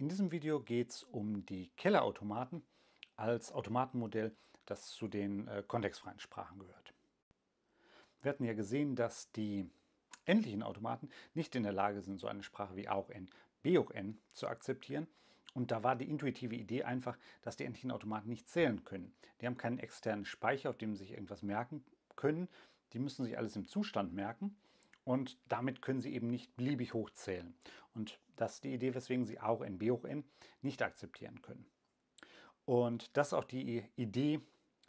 In diesem Video geht es um die Kellerautomaten als Automatenmodell, das zu den äh, kontextfreien Sprachen gehört. Wir hatten ja gesehen, dass die endlichen Automaten nicht in der Lage sind, so eine Sprache wie A hoch n, B hoch n zu akzeptieren. Und da war die intuitive Idee einfach, dass die endlichen Automaten nicht zählen können. Die haben keinen externen Speicher, auf dem sie sich irgendwas merken können. Die müssen sich alles im Zustand merken und damit können sie eben nicht beliebig hoch zählen. Und das ist die Idee, weswegen sie auch in n, B hoch n nicht akzeptieren können. Und das ist auch die Idee,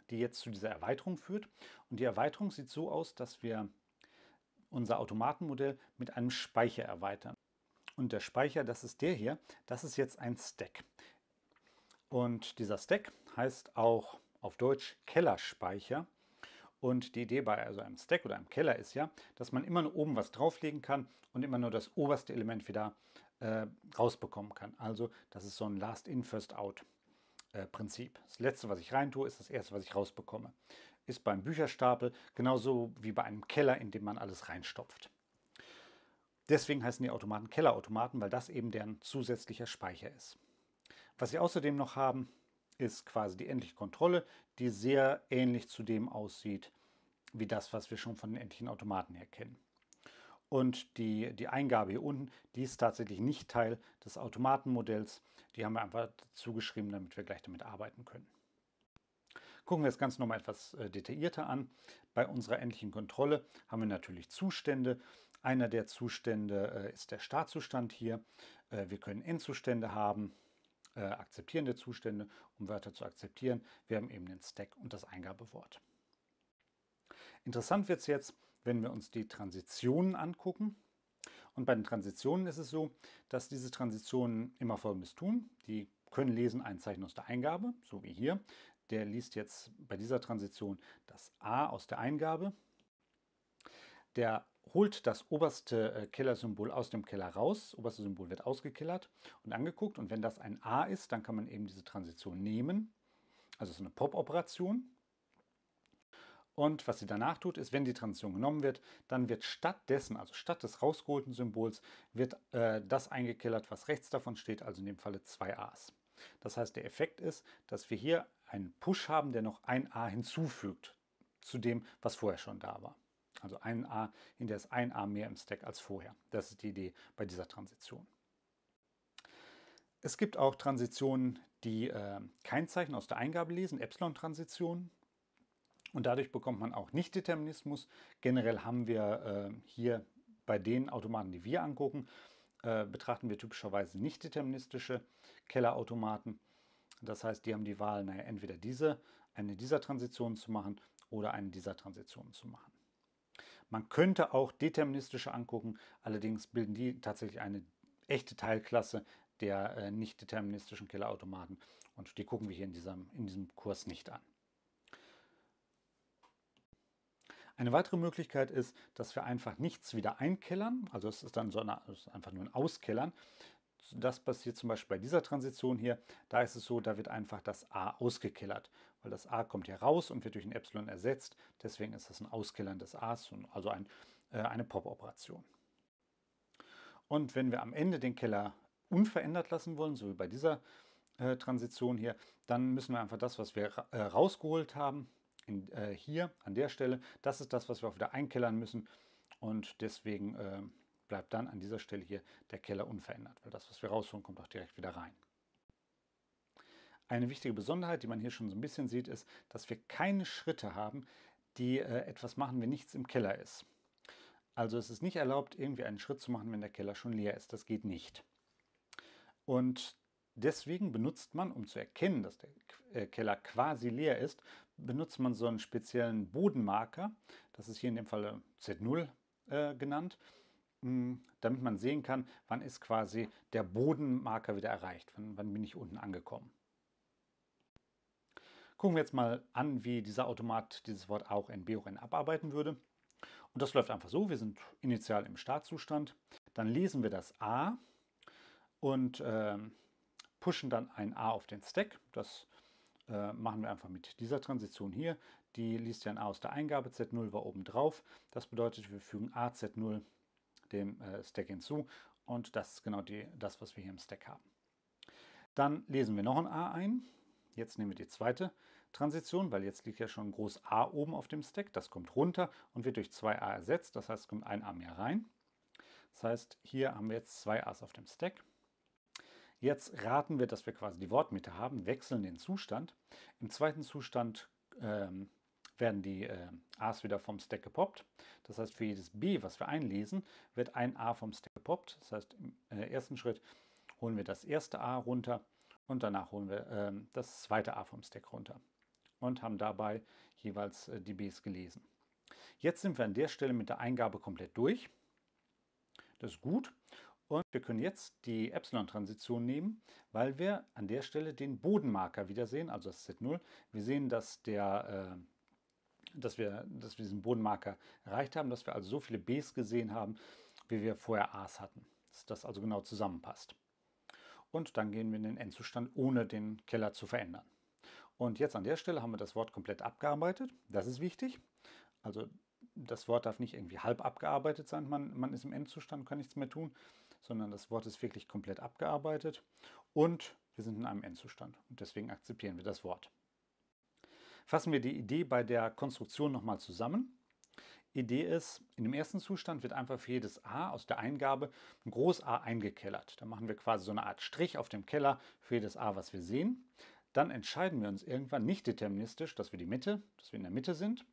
die jetzt zu dieser Erweiterung führt. Und die Erweiterung sieht so aus, dass wir unser Automatenmodell mit einem Speicher erweitern. Und der Speicher, das ist der hier, das ist jetzt ein Stack. Und dieser Stack heißt auch auf Deutsch Kellerspeicher. Und die Idee bei also einem Stack oder einem Keller ist ja, dass man immer nur oben was drauflegen kann und immer nur das oberste Element wieder äh, rausbekommen kann. Also das ist so ein Last-in, First-out. Äh, Prinzip. Das letzte, was ich reintue, ist das erste, was ich rausbekomme. Ist beim Bücherstapel genauso wie bei einem Keller, in dem man alles reinstopft. Deswegen heißen die Automaten Kellerautomaten, weil das eben deren zusätzlicher Speicher ist. Was sie außerdem noch haben, ist quasi die endliche Kontrolle, die sehr ähnlich zu dem aussieht, wie das, was wir schon von den endlichen Automaten her kennen. Und die, die Eingabe hier unten, die ist tatsächlich nicht Teil des Automatenmodells. Die haben wir einfach zugeschrieben, damit wir gleich damit arbeiten können. Gucken wir das Ganze nochmal etwas äh, detaillierter an. Bei unserer endlichen Kontrolle haben wir natürlich Zustände. Einer der Zustände äh, ist der Startzustand hier. Äh, wir können Endzustände haben, akzeptierende Zustände, um Wörter zu akzeptieren. Wir haben eben den Stack und das Eingabewort. Interessant wird es jetzt, wenn wir uns die Transitionen angucken. Und bei den Transitionen ist es so, dass diese Transitionen immer Folgendes tun. Die können lesen ein Zeichen aus der Eingabe, so wie hier. Der liest jetzt bei dieser Transition das A aus der Eingabe. Der holt das oberste äh, Kellersymbol aus dem Keller raus. Das oberste Symbol wird ausgekellert und angeguckt. Und wenn das ein A ist, dann kann man eben diese Transition nehmen. Also es eine Pop-Operation. Und was sie danach tut, ist, wenn die Transition genommen wird, dann wird stattdessen, also statt des rausgeholten Symbols, wird äh, das eingekillert, was rechts davon steht, also in dem Falle zwei A's. Das heißt, der Effekt ist, dass wir hier einen Push haben, der noch ein A hinzufügt zu dem, was vorher schon da war. Also ein A, in der ist ein A mehr im Stack als vorher. Das ist die Idee bei dieser Transition. Es gibt auch Transitionen, die äh, kein Zeichen aus der Eingabe lesen, Epsilon-Transitionen. Und dadurch bekommt man auch Nichtdeterminismus. Generell haben wir äh, hier bei den Automaten, die wir angucken, äh, betrachten wir typischerweise nichtdeterministische Kellerautomaten. Das heißt, die haben die Wahl, naja, entweder diese, eine dieser Transitionen zu machen oder eine dieser Transitionen zu machen. Man könnte auch deterministische angucken, allerdings bilden die tatsächlich eine echte Teilklasse der äh, nicht deterministischen Killerautomaten und die gucken wir hier in diesem, in diesem Kurs nicht an. Eine weitere Möglichkeit ist, dass wir einfach nichts wieder einkellern, also es ist dann so eine, ist einfach nur ein Auskellern. Das passiert zum Beispiel bei dieser Transition hier. Da ist es so, da wird einfach das A ausgekellert, weil das A kommt hier raus und wird durch ein Epsilon ersetzt. Deswegen ist das ein Auskellern des As, also ein, äh, eine Pop-Operation. Und wenn wir am Ende den Keller unverändert lassen wollen, so wie bei dieser äh, Transition hier, dann müssen wir einfach das, was wir ra äh, rausgeholt haben, in, äh, hier an der Stelle. Das ist das, was wir auch wieder einkellern müssen und deswegen äh, bleibt dann an dieser Stelle hier der Keller unverändert, weil das, was wir rausholen, kommt auch direkt wieder rein. Eine wichtige Besonderheit, die man hier schon so ein bisschen sieht, ist, dass wir keine Schritte haben, die äh, etwas machen, wenn nichts im Keller ist. Also es ist nicht erlaubt, irgendwie einen Schritt zu machen, wenn der Keller schon leer ist. Das geht nicht. Und Deswegen benutzt man, um zu erkennen, dass der äh, Keller quasi leer ist, benutzt man so einen speziellen Bodenmarker. Das ist hier in dem Fall Z0 äh, genannt, hm, damit man sehen kann, wann ist quasi der Bodenmarker wieder erreicht, wann, wann bin ich unten angekommen. Gucken wir jetzt mal an, wie dieser Automat dieses Wort auch in B BON abarbeiten würde. Und das läuft einfach so, wir sind initial im Startzustand, dann lesen wir das A und äh, pushen dann ein A auf den Stack. Das äh, machen wir einfach mit dieser Transition hier. Die liest ja ein A aus der Eingabe, Z0 war oben drauf. Das bedeutet, wir fügen A Z0 dem äh, Stack hinzu und das ist genau die, das, was wir hier im Stack haben. Dann lesen wir noch ein A ein. Jetzt nehmen wir die zweite Transition, weil jetzt liegt ja schon groß A oben auf dem Stack. Das kommt runter und wird durch 2a ersetzt. Das heißt, es kommt ein A mehr rein. Das heißt, hier haben wir jetzt zwei A's auf dem Stack. Jetzt raten wir, dass wir quasi die Wortmitte haben, wechseln den Zustand. Im zweiten Zustand ähm, werden die äh, A's wieder vom Stack gepoppt. Das heißt, für jedes B, was wir einlesen, wird ein A vom Stack gepoppt. Das heißt, im äh, ersten Schritt holen wir das erste A runter und danach holen wir äh, das zweite A vom Stack runter und haben dabei jeweils äh, die Bs gelesen. Jetzt sind wir an der Stelle mit der Eingabe komplett durch. Das ist gut. Und wir können jetzt die Epsilon-Transition nehmen, weil wir an der Stelle den Bodenmarker wiedersehen, also das Z0. Wir sehen, dass, der, äh, dass, wir, dass wir diesen Bodenmarker erreicht haben, dass wir also so viele Bs gesehen haben, wie wir vorher As hatten. Dass das also genau zusammenpasst. Und dann gehen wir in den Endzustand, ohne den Keller zu verändern. Und jetzt an der Stelle haben wir das Wort komplett abgearbeitet. Das ist wichtig. Also das Wort darf nicht irgendwie halb abgearbeitet sein. Man, man ist im Endzustand, kann nichts mehr tun, sondern das Wort ist wirklich komplett abgearbeitet und wir sind in einem Endzustand und deswegen akzeptieren wir das Wort. Fassen wir die Idee bei der Konstruktion nochmal zusammen. Idee ist, in dem ersten Zustand wird einfach für jedes A aus der Eingabe ein Groß A eingekellert. Da machen wir quasi so eine Art Strich auf dem Keller für jedes A, was wir sehen. Dann entscheiden wir uns irgendwann nicht deterministisch, dass wir die Mitte, dass wir in der Mitte sind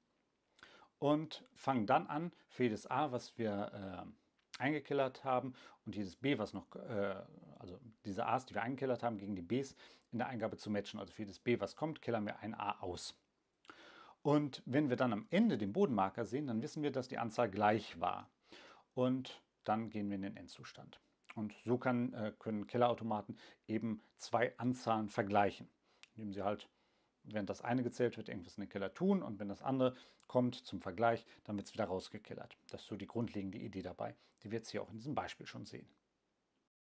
und fangen dann an, für jedes A, was wir äh, eingekellert haben und dieses B, was noch, äh, also diese As, die wir eingekellert haben, gegen die Bs in der Eingabe zu matchen. Also für jedes B, was kommt, kellern wir ein A aus. Und wenn wir dann am Ende den Bodenmarker sehen, dann wissen wir, dass die Anzahl gleich war. Und dann gehen wir in den Endzustand. Und so kann, äh, können Kellerautomaten eben zwei Anzahlen vergleichen, indem sie halt wenn das eine gezählt wird, irgendwas in den Keller tun und wenn das andere kommt zum Vergleich, dann wird es wieder rausgekillert. Das ist so die grundlegende Idee dabei, die wir jetzt hier auch in diesem Beispiel schon sehen.